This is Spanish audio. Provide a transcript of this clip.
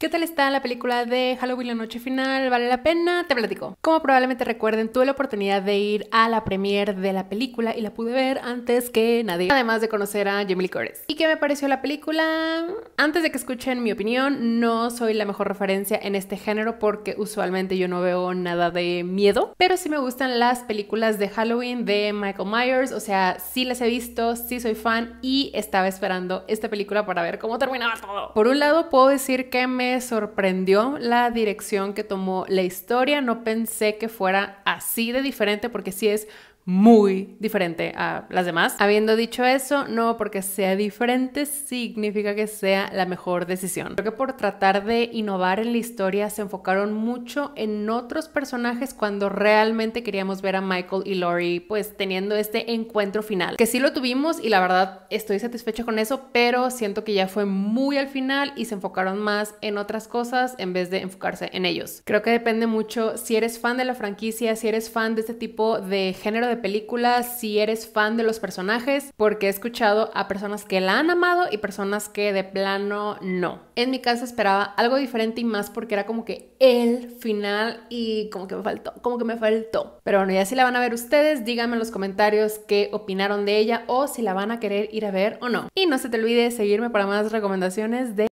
¿Qué tal está la película de Halloween la noche final? ¿Vale la pena? Te platico. Como probablemente recuerden, tuve la oportunidad de ir a la premiere de la película y la pude ver antes que nadie, además de conocer a Jamie Lee Curtis. ¿Y qué me pareció la película? Antes de que escuchen mi opinión, no soy la mejor referencia en este género porque usualmente yo no veo nada de miedo, pero sí me gustan las películas de Halloween de Michael Myers, o sea, sí las he visto, sí soy fan y estaba esperando esta película para ver cómo terminaba todo. Por un lado, puedo decir que me sorprendió la dirección que tomó la historia, no pensé que fuera así de diferente porque sí es muy diferente a las demás. Habiendo dicho eso, no porque sea diferente significa que sea la mejor decisión. Creo que por tratar de innovar en la historia se enfocaron mucho en otros personajes cuando realmente queríamos ver a Michael y Lori pues teniendo este encuentro final. Que sí lo tuvimos y la verdad estoy satisfecha con eso, pero siento que ya fue muy al final y se enfocaron más en otras cosas en vez de enfocarse en ellos. Creo que depende mucho si eres fan de la franquicia, si eres fan de este tipo de género de películas, si eres fan de los personajes, porque he escuchado a personas que la han amado y personas que de plano no. En mi caso esperaba algo diferente y más porque era como que el final y como que me faltó, como que me faltó. Pero bueno, ya si la van a ver ustedes, díganme en los comentarios qué opinaron de ella o si la van a querer ir a ver o no. Y no se te olvide seguirme para más recomendaciones de